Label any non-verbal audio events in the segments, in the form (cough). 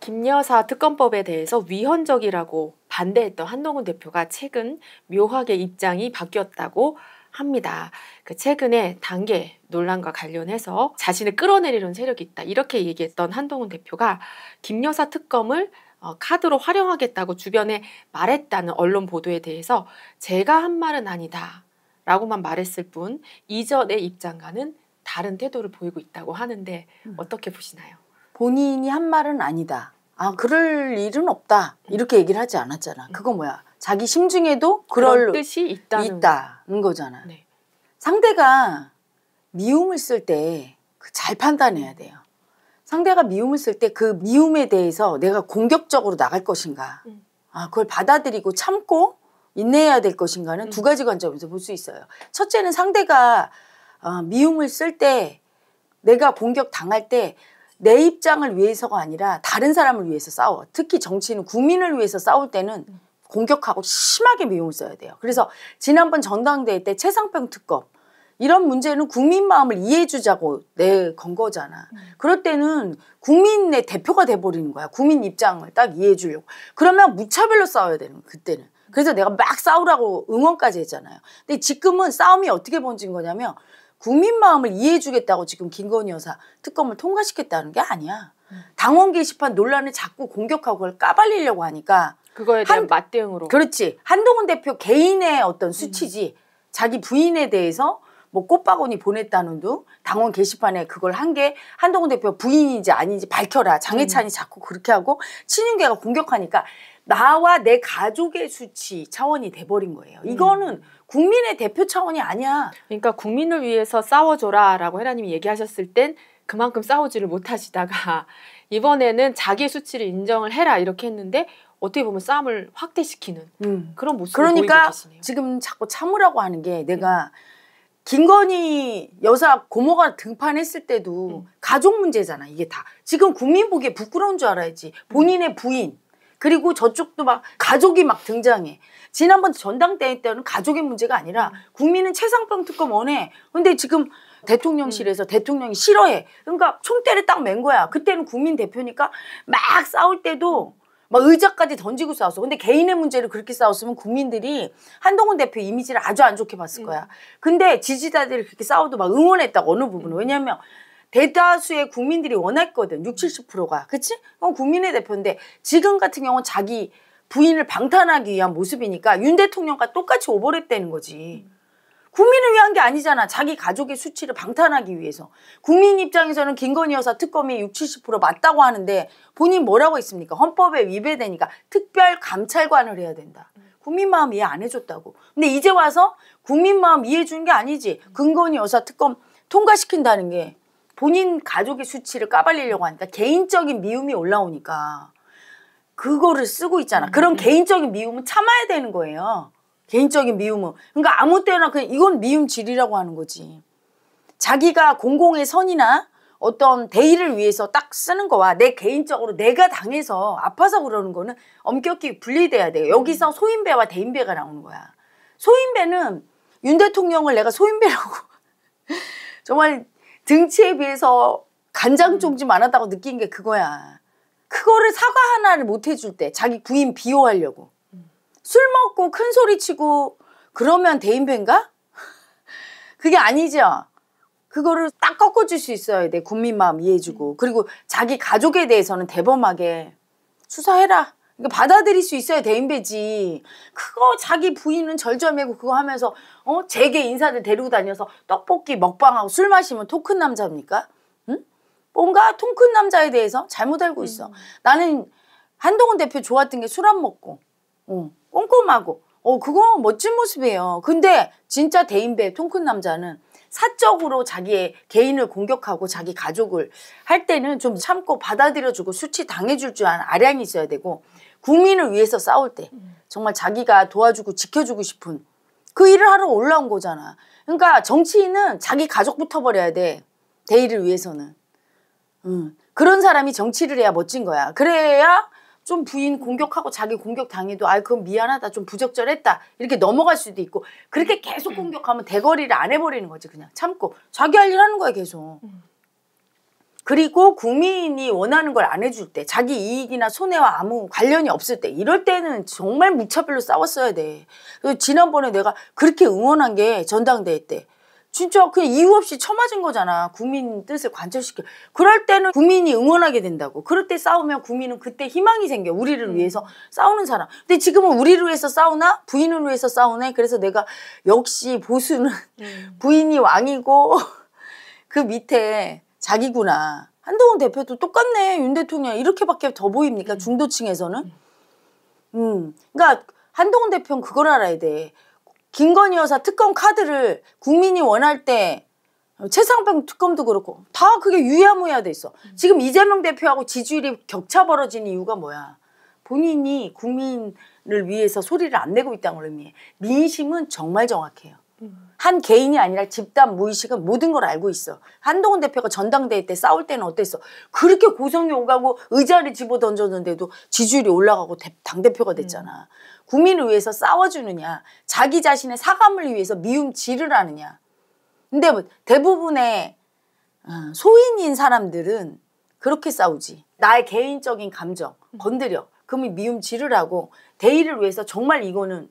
김여사 특검법에 대해서 위헌적이라고 반대했던 한동훈 대표가 최근 묘하게 입장이 바뀌었다고 합니다. 그 최근에 단계 논란과 관련해서 자신을 끌어내리는 세력이 있다 이렇게 얘기했던 한동훈 대표가 김여사 특검을 어, 카드로 활용하겠다고 주변에 말했다는 언론 보도에 대해서 제가 한 말은 아니다 라고만 말했을 뿐 이전의 입장과는 다른 태도를 보이고 있다고 하는데 음. 어떻게 보시나요? 본인이 한 말은 아니다. 아, 음. 그럴 일은 없다. 이렇게 얘기를 하지 않았잖아. 음. 그거 뭐야? 자기 심중에도 그럴 뜻이 있다는, 있다는 거잖아. 네. 상대가 미움을 쓸 때잘 그 판단해야 돼요. 상대가 미움을 쓸 때 그 미움에 대해서 내가 공격적으로 나갈 것인가. 음. 아, 그걸 받아들이고 참고 인내해야 될 것인가는 음. 두 가지 관점에서 볼 수 있어요. 첫째는 상대가 어, 미움을 쓸 때 내가 공격 당할 때내 입장을 위해서가 아니라 다른 사람을 위해서 싸워. 특히 정치인은 국민을 위해서 싸울 때는 공격하고 심하게 미용을 써야 돼요. 그래서 지난번 전당대회 때최상평 특검 이런 문제는 국민 마음을 이해해주자고 내 건 거잖아. 음. 그럴 때는 국민의 대표가 돼버리는 거야. 국민 입장을 딱 이해해주려고. 그러면 무차별로 싸워야 되는 거야, 그때는. 그래서 내가 막 싸우라고 응원까지 했잖아요. 근데 지금은 싸움이 어떻게 번진 거냐면 국민 마음을 이해해주겠다고 지금 김건희 여사 특검을 통과시켰다는 게 아니야. 당원 게시판 논란을 자꾸 공격하고 그걸 까발리려고 하니까 그거에 대한 한, 맞대응으로 그렇지 한동훈 대표 개인의 어떤 수치지 음. 자기 부인에 대해서 뭐 꽃바구니 보냈다는 둥 당원 게시판에 그걸 한 게 한동훈 대표 부인인지 아닌지 밝혀라 장해찬이 음. 자꾸 그렇게 하고 친윤계가 공격하니까 나와 내 가족의 수치 차원이 돼버린 거예요 이거는 음. 국민의 대표 차원이 아니야. 그러니까 국민을 위해서 싸워줘라라고 헤라님이 얘기하셨을 땐 그만큼 싸우지를 못하시다가 (laughs) 이번에는 자기의 수치를 인정을 해라 이렇게 했는데 어떻게 보면 싸움을 확대시키는 음. 그런 모습을 그러니까 보이고 계시네요. 지금 자꾸 참으라고 하는 게 내가 네. 김건희 여사 고모가 등판했을 때도 음. 가족 문제잖아 이게 다 지금 국민 보기에 부끄러운 줄 알아야지 본인의 부인 그리고 저쪽도 막 가족이 막 등장해. 지난번 전당대회 때는 가족의 문제가 아니라 국민은 최상병 특검 원해. 근데 지금 대통령실에서 음. 대통령이 싫어해. 그러니까 총대를 딱 맨 거야. 그때는 국민 대표니까 막 싸울 때도 막 의자까지 던지고 싸웠어. 근데 개인의 문제를 그렇게 싸웠으면 국민들이 한동훈 대표 이미지를 아주 안 좋게 봤을 음. 거야. 근데 지지자들이 그렇게 싸워도 막 응원했다고 어느 부분은. 왜냐면 대다수의 국민들이 원했거든. 60, 70%가. 그치? 어, 국민의 대표인데 지금 같은 경우는 자기 부인을 방탄하기 위한 모습이니까 윤 대통령과 똑같이 오버랩 되는 거지. 국민을 위한 게 아니잖아. 자기 가족의 수치를 방탄하기 위해서. 국민 입장에서는 김건희 여사 특검이 60, 70% 맞다고 하는데 본인 뭐라고 했습니까? 헌법에 위배되니까 특별 감찰관을 해야 된다. 국민 마음 이해 안 해줬다고. 근데 이제 와서 국민 마음 이해해 준게 아니지. 김건희 여사 특검 통과시킨다는 게 본인 가족의 수치를 까발리려고 하니까 개인적인 미움이 올라오니까 그거를 쓰고 있잖아. 음. 그런 음. 개인적인 미움은 참아야 되는 거예요. 개인적인 미움은. 그러니까 아무 때나 그냥 이건 미움 질이라고 하는 거지. 자기가 공공의 선이나 어떤 대의를 위해서 딱 쓰는 거와 내 개인적으로 내가 당해서 아파서 그러는 거는 엄격히 분리돼야 돼요. 여기서 음. 소인배와 대인배가 나오는 거야. 소인배는 윤 대통령을 내가 소인배라고 (laughs) 정말 등치에 비해서 간장 종지많았다고 느낀 게 그거야. 그거를 사과 하나를 못 해줄 때 자기 부인 비호하려고 술 먹고 큰 소리 치고 그러면 대인배인가? (laughs) 그게 아니죠. 그거를 딱 꺾어줄 수 있어야 돼. 국민 마음 이해해주고. 그리고 자기 가족에 대해서는 대범하게 수사해라. 그러니까 받아들일 수 있어야 대인배지. 그거 자기 부인은 절절매고 그거 하면서 어 제게 인사를 데리고 다녀서 떡볶이 먹방하고 술 마시면 통큰 남자입니까? 응? 뭔가 통큰 남자에 대해서 잘못 알고 있어. 음. 나는 한동훈 대표 좋았던 게 술 안 먹고, 어, 꼼꼼하고. 어 그거 멋진 모습이에요. 근데 진짜 대인배 통큰 남자는 사적으로 자기의 개인을 공격하고 자기 가족을 할 때는 좀 참고 받아들여주고 수치 당해줄 줄 아는 아량이 있어야 되고 국민을 위해서 싸울 때 정말 자기가 도와주고 지켜주고 싶은 그 일을 하러 올라온 거잖아. 그러니까 정치인은 자기 가족부터 버려야 돼. 대의를 위해서는. 응. 그런 사람이 정치를 해야 멋진 거야. 그래야 좀 부인 공격하고 자기 공격 당해도 아 그건 미안하다 좀 부적절했다 이렇게 넘어갈 수도 있고 그렇게 계속 공격하면 대거리를 안 해버리는 거지 그냥 참고 자기 할 일 하는 거야 계속. 음. 그리고 국민이 원하는 걸 안 해줄 때 자기 이익이나 손해와 아무 관련이 없을 때 이럴 때는 정말 무차별로 싸웠어야 돼. 그 지난번에 내가 그렇게 응원한 게 전당대회 때 진짜 그냥 이유 없이 쳐맞은 거잖아. 국민 뜻을 관철시켜. 그럴 때는 국민이 응원하게 된다고. 그럴 때 싸우면 국민은 그때 희망이 생겨. 우리를 음. 위해서 싸우는 사람. 근데 지금은 우리를 위해서 싸우나? 부인을 위해서 싸우네? 그래서 내가 역시 보수는 음. (laughs) 부인이 왕이고 (laughs) 그 밑에 자기구나. 한동훈 대표도 똑같네 윤 대통령 이렇게밖에 더 보입니까 음. 중도층에서는? 음. 음, 그러니까 한동훈 대표는 그걸 알아야 돼. 김건희 여사 특검 카드를 국민이 원할 때 최상병 특검도 그렇고 다 그게 유야무야 돼 있어. 음. 지금 이재명 대표하고 지지율이 격차 벌어진 이유가 뭐야? 본인이 국민을 위해서 소리를 안 내고 있다는 걸 의미해. 민심은 정말 정확해요. 음. 한 개인이 아니라 집단 무의식은 모든 걸 알고 있어. 한동훈 대표가 전당대회 때 싸울 때는 어땠어? 그렇게 고성이 오가고 의자를 집어 던졌는데도 지지율이 올라가고 당대표가 됐잖아. 음. 국민을 위해서 싸워주느냐, 자기 자신의 사감을 위해서 미움 지르라느냐 근데 뭐 대부분의 어, 소인인 사람들은 그렇게 싸우지. 나의 개인적인 감정 음. 건드려. 그러면 미움 지르라고 대의를 위해서 정말 이거는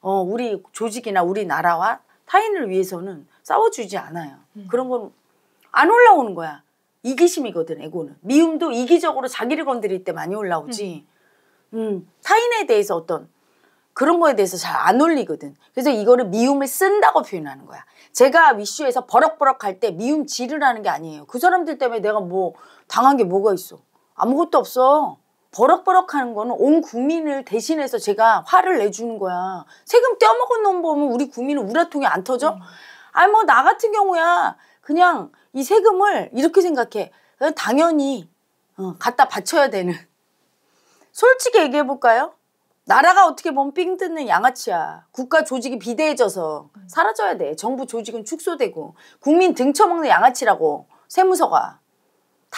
어, 우리 조직이나 우리 나라와 타인을 위해서는 싸워주지 않아요. 음. 그런 건 안 올라오는 거야. 이기심이거든, 에고는. 미움도 이기적으로 자기를 건드릴 때 많이 올라오지. 음, 음 타인에 대해서 어떤 그런 거에 대해서 잘 안 올리거든. 그래서 이거를 미움을 쓴다고 표현하는 거야. 제가 위슈에서 버럭버럭 할 때 미움 지르라는 게 아니에요. 그 사람들 때문에 내가 뭐 당한 게 뭐가 있어. 아무것도 없어. 버럭버럭 하는 거는 온 국민을 대신해서 제가 화를 내주는 거야. 세금 떼어먹은 놈 보면 우리 국민은 우라통이 안 터져? 음. 아니, 뭐, 나 같은 경우야. 그냥 이 세금을 이렇게 생각해. 당연히, 어, 갖다 바쳐야 되는. 솔직히 얘기해볼까요? 나라가 어떻게 보면 삥 뜯는 양아치야. 국가 조직이 비대해져서 사라져야 돼. 정부 조직은 축소되고 국민 등쳐먹는 양아치라고 세무서가.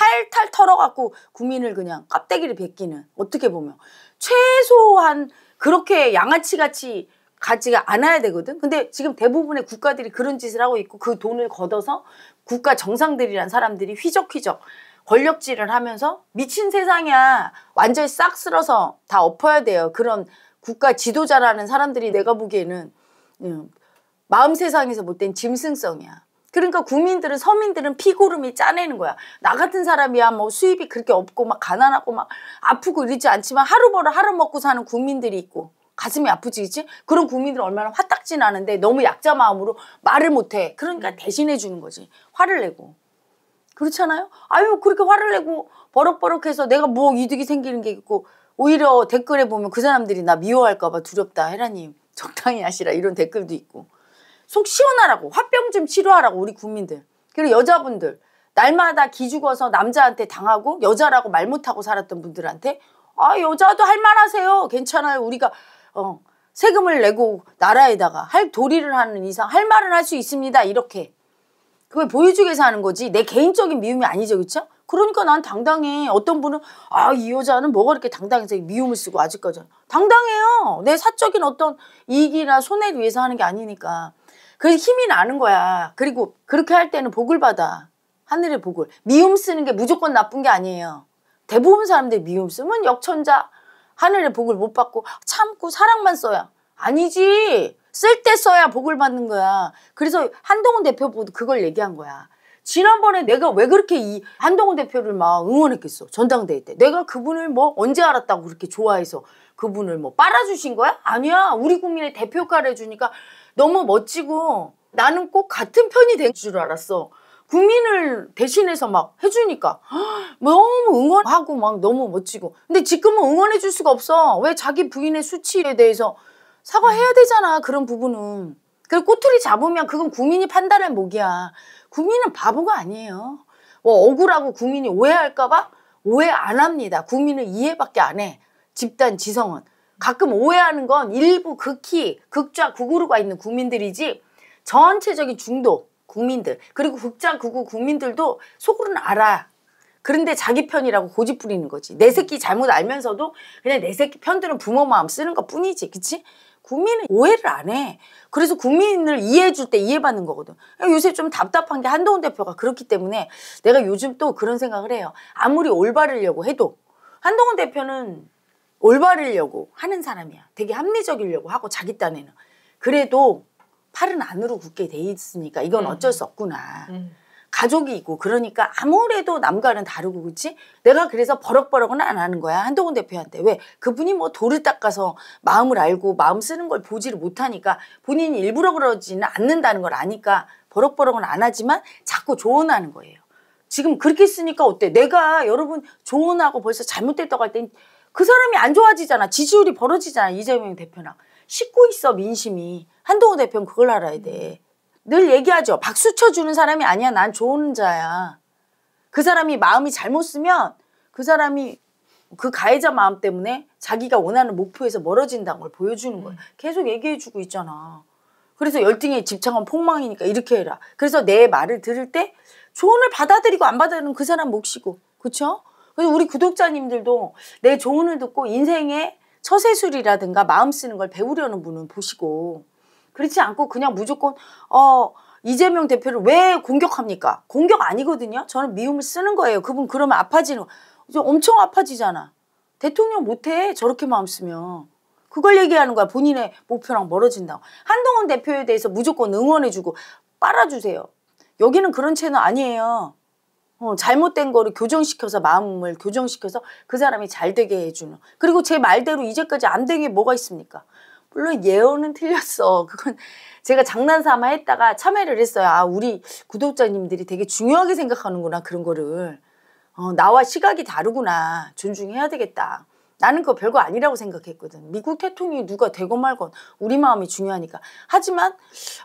탈탈 털어갖고 국민을 그냥 깝대기를 베끼는 어떻게 보면 최소한 그렇게 양아치같이 가지가 않아야 되거든. 근데 지금 대부분의 국가들이 그런 짓을 하고 있고 그 돈을 걷어서 국가 정상들이란 사람들이 휘적휘적 권력질을 하면서 미친 세상이야. 완전히 싹 쓸어서 다 엎어야 돼요. 그런 국가 지도자라는 사람들이 내가 보기에는 음, 마음 세상에서 못된 짐승성이야. 그러니까 국민들은 서민들은 피고름이 짜내는 거야. 나 같은 사람이야 뭐 수입이 그렇게 없고 막 가난하고 막 아프고 이러지 않지만 하루 벌어 하루 먹고 사는 국민들이 있고 가슴이 아프지 그치? 그런 국민들 은 얼마나 화딱지 나는데 너무 약자 마음으로 말을 못해. 그러니까 음. 대신해 주는 거지. 화를 내고. 그렇잖아요? 아유 그렇게 화를 내고 버럭버럭해서 내가 뭐 이득이 생기는 게 있고 오히려 댓글에 보면 그 사람들이 나 미워할까 봐 두렵다. 헤라님 적당히 하시라 이런 댓글도 있고. 속 시원하라고 화병 좀 치료하라고 우리 국민들 그리고 여자분들 날마다 기죽어서 남자한테 당하고 여자라고 말 못하고 살았던 분들한테 아 여자도 할 말하세요 괜찮아요 우리가 어 세금을 내고 나라에다가 할 도리를 하는 이상 할 말은 할 수 있습니다 이렇게 그걸 보여주기 위해서 하는 거지 내 개인적인 미움이 아니죠 그렇죠? 그러니까 난 당당해 어떤 분은 아 이 여자는 뭐가 이렇게 당당해서 미움을 쓰고 아직까지 당당해요 내 사적인 어떤 이익이나 손해를 위해서 하는 게 아니니까 그 힘이 나는 거야. 그리고 그렇게 할 때는 복을 받아. 하늘의 복을. 미움 쓰는 게 무조건 나쁜 게 아니에요. 대부분 사람들이 미움 쓰면 역천자, 하늘의 복을 못 받고 참고 사랑만 써야. 아니지. 쓸 때 써야 복을 받는 거야. 그래서 한동훈 대표보도 그걸 얘기한 거야. 지난번에 내가 왜 그렇게 이 한동훈 대표를 막 응원했겠어. 전당대회 때. 내가 그분을 뭐 언제 알았다고 그렇게 좋아해서 그분을 뭐 빨아주신 거야? 아니야. 우리 국민의 대표 가를 해주니까 너무 멋지고 나는 꼭 같은 편이 될 줄 알았어. 국민을 대신해서 막 해주니까 (gasps) 너무 응원하고 막 너무 멋지고 근데 지금은 응원해줄 수가 없어 왜 자기 부인의 수치에 대해서 사과해야 되잖아 그런 부분은 그리고 꼬투리 잡으면 그건 국민이 판단할 목이야 국민은 바보가 아니에요 뭐 억울하고 국민이 오해할까봐 오해 안 합니다 국민은 이해밖에 안해 집단 지성은 가끔 오해하는 건 일부 극히 극좌 극우로가 있는 국민들이지 전체적인 중도 국민들 그리고 극좌 극우 국민들도 속으로는 알아. 그런데 자기 편이라고 고집 부리는 거지. 내 새끼 잘못 알면서도 그냥 내 새끼 편들은 부모 마음 쓰는 것 뿐이지. 그치? 국민은 오해를 안 해. 그래서 국민을 이해해 줄 때 이해받는 거거든. 요새 좀 답답한 게 한동훈 대표가 그렇기 때문에 내가 요즘 또 그런 생각을 해요. 아무리 올바르려고 해도 한동훈 대표는 올바르려고 하는 사람이야. 되게 합리적이려고 하고 자기 딴에는. 그래도 팔은 안으로 굳게 돼 있으니까 이건 음. 어쩔 수 없구나. 음. 가족이고 있 그러니까 아무래도 남과는 다르고 그렇지? 내가 그래서 버럭버럭은 안 하는 거야 한동훈 대표한테 왜 그분이 뭐 돌을 닦아서 마음을 알고 마음 쓰는 걸 보지를 못하니까 본인이 일부러 그러지는 않는다는 걸 아니까 버럭버럭은 안 하지만 자꾸 조언하는 거예요. 지금 그렇게 쓰니까 어때? 내가 여러분 조언하고 벌써 잘못됐다고 할땐 그 사람이 안 좋아지잖아. 지지율이 벌어지잖아. 이재명 대표나. 씻고 있어 민심이. 한동훈 대표는 그걸 알아야 돼. 늘 얘기하죠. 박수 쳐주는 사람이 아니야. 난 좋은 자야. 그 사람이 마음이 잘못 쓰면 그 사람이 그 가해자 마음 때문에 자기가 원하는 목표에서 멀어진다는 걸 보여주는 거야. 음. 계속 얘기해주고 있잖아. 그래서 열등의 집착은 폭망이니까 이렇게 해라. 그래서 내 말을 들을 때 조언을 받아들이고 안 받아들이는 그 사람 몫이고. 그쵸? 그래서 우리 구독자님들도 내 조언을 듣고 인생의 처세술이라든가 마음 쓰는 걸 배우려는 분은 보시고 그렇지 않고 그냥 무조건 어 이재명 대표를 왜 공격합니까? 공격 아니거든요. 저는 미움을 쓰는 거예요. 그분 그러면 아파지는 거. 엄청 아파지잖아. 대통령 못해 저렇게 마음 쓰면. 그걸 얘기하는 거야. 본인의 목표랑 멀어진다고. 한동훈 대표에 대해서 무조건 응원해주고 빨아주세요. 여기는 그런 채널 아니에요. 어, 잘못된 거를 교정시켜서 마음을 교정시켜서 그 사람이 잘 되게 해주는 그리고 제 말대로 이제까지 안된게 뭐가 있습니까? 물론 예언은 틀렸어. (laughs) 그건 제가 장난삼아 했다가 참여를 했어요. 아 우리 구독자님들이 되게 중요하게 생각하는구나 그런 거를 어, 나와 시각이 다르구나 존중해야 되겠다. 나는 그거 별거 아니라고 생각했거든. 미국 대통령이 누가 되고 말건 우리 마음이 중요하니까. 하지만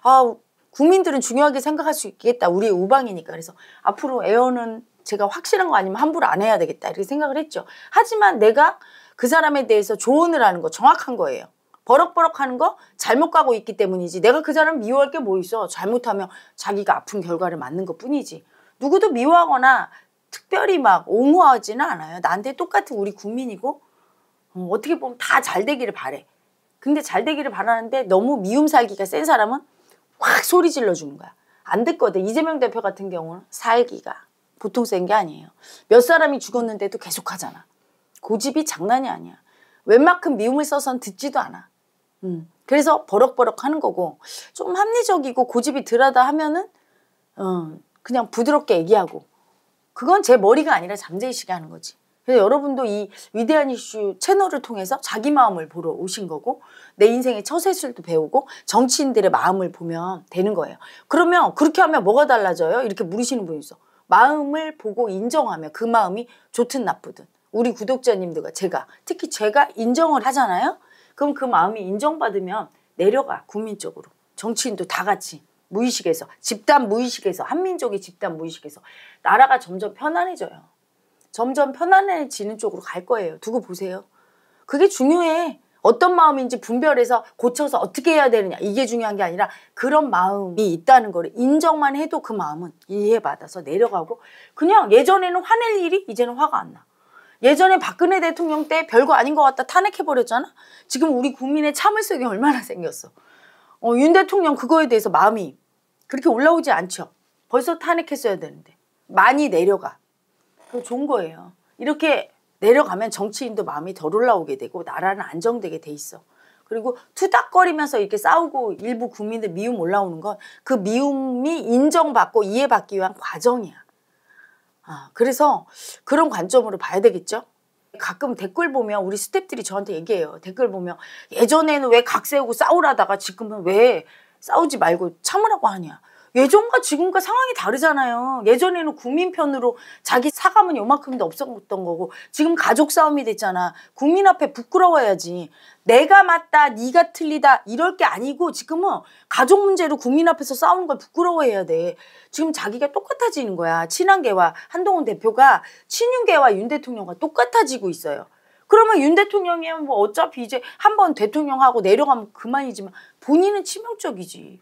아 국민들은 중요하게 생각할 수 있겠다. 우리의 우방이니까. 그래서 앞으로 에어는 제가 확실한 거 아니면 함부로 안 해야 되겠다. 이렇게 생각을 했죠. 하지만 내가 그 사람에 대해서 조언을 하는 거 정확한 거예요. 버럭버럭 하는 거 잘못 가고 있기 때문이지. 내가 그 사람 미워할 게 뭐 있어. 잘못하면 자기가 아픈 결과를 맞는 것 뿐이지. 누구도 미워하거나 특별히 막 옹호하지는 않아요. 나한테 똑같은 우리 국민이고 어, 어떻게 보면 다 잘 되기를 바래. 근데 잘 되기를 바라는데 너무 미움 살기가 센 사람은 확 소리 질러주는 거야. 안 듣거든. 이재명 대표 같은 경우는 살기가 보통 센 게 아니에요. 몇 사람이 죽었는데도 계속 하잖아. 고집이 장난이 아니야. 웬만큼 미움을 써선 듣지도 않아. 음. 그래서 버럭버럭 하는 거고 좀 합리적이고 고집이 덜하다 하면은 음, 그냥 부드럽게 얘기하고 그건 제 머리가 아니라 잠재의식이 하는 거지. 그래서 여러분도 이 위대한 이슈 채널을 통해서 자기 마음을 보러 오신 거고 내 인생의 처세술도 배우고 정치인들의 마음을 보면 되는 거예요. 그러면 그렇게 하면 뭐가 달라져요? 이렇게 물으시는 분이 있어. 마음을 보고 인정하면 그 마음이 좋든 나쁘든 우리 구독자님들과 제가 특히 제가 인정을 하잖아요. 그럼 그 마음이 인정받으면 내려가 국민적으로 정치인도 다 같이 무의식에서 집단 무의식에서 한민족의 집단 무의식에서 나라가 점점 편안해져요. 점점 편안해지는 쪽으로 갈 거예요. 두고 보세요. 그게 중요해. 어떤 마음인지 분별해서 고쳐서 어떻게 해야 되느냐 이게 중요한 게 아니라 그런 마음이 있다는 거를 인정만 해도 그 마음은 이해받아서 내려가고 그냥 예전에는 화낼 일이 이제는 화가 안 나. 예전에 박근혜 대통령 때 별거 아닌 것 같다 탄핵해버렸잖아? 지금 우리 국민의 참을성이 얼마나 생겼어. 어, 윤 대통령 그거에 대해서 마음이 그렇게 올라오지 않죠. 벌써 탄핵했어야 되는데. 많이 내려가. 그 좋은 거예요. 이렇게 내려가면 정치인도 마음이 덜 올라오게 되고 나라는 안정되게 돼 있어. 그리고 투닥거리면서 이렇게 싸우고 일부 국민들 미움 올라오는 건 그 미움이 인정받고 이해받기 위한 과정이야. 아, 그래서 그런 관점으로 봐야 되겠죠? 가끔 댓글 보면 우리 스탭들이 저한테 얘기해요. 댓글 보면 예전에는 왜 각 세우고 싸우라다가 지금은 왜 싸우지 말고 참으라고 하냐. 예전과 지금과 상황이 다르잖아요. 예전에는 국민 편으로 자기 사감은 요만큼도 없었던 거고 지금 가족 싸움이 됐잖아. 국민 앞에 부끄러워야지. 내가 맞다, 네가 틀리다 이럴 게 아니고 지금은 가족 문제로 국민 앞에서 싸우는 걸 부끄러워해야 돼. 지금 자기가 똑같아지는 거야. 친한계와 한동훈 대표가 친윤계와 윤 대통령과 똑같아지고 있어요. 그러면 윤 대통령이 뭐 어차피 이제 한 번 대통령하고 내려가면 그만이지만 본인은 치명적이지.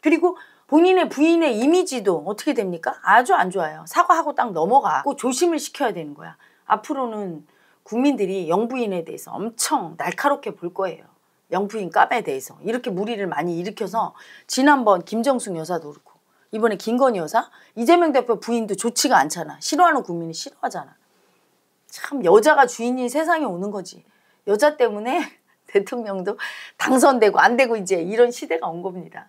그리고 본인의 부인의 이미지도 어떻게 됩니까? 아주 안 좋아요. 사과하고 딱 넘어가. 꼭 조심을 시켜야 되는 거야. 앞으로는 국민들이 영부인에 대해서 엄청 날카롭게 볼 거예요. 영부인 까에 대해서 이렇게 무리를 많이 일으켜서 지난번 김정숙 여사도 그렇고 이번에 김건희 여사 이재명 대표 부인도 좋지가 않잖아. 싫어하는 국민이 싫어하잖아. 참 여자가 주인인 세상에 오는 거지. 여자 때문에 (laughs) 대통령도 당선되고 안 되고 이제 이런 시대가 온 겁니다.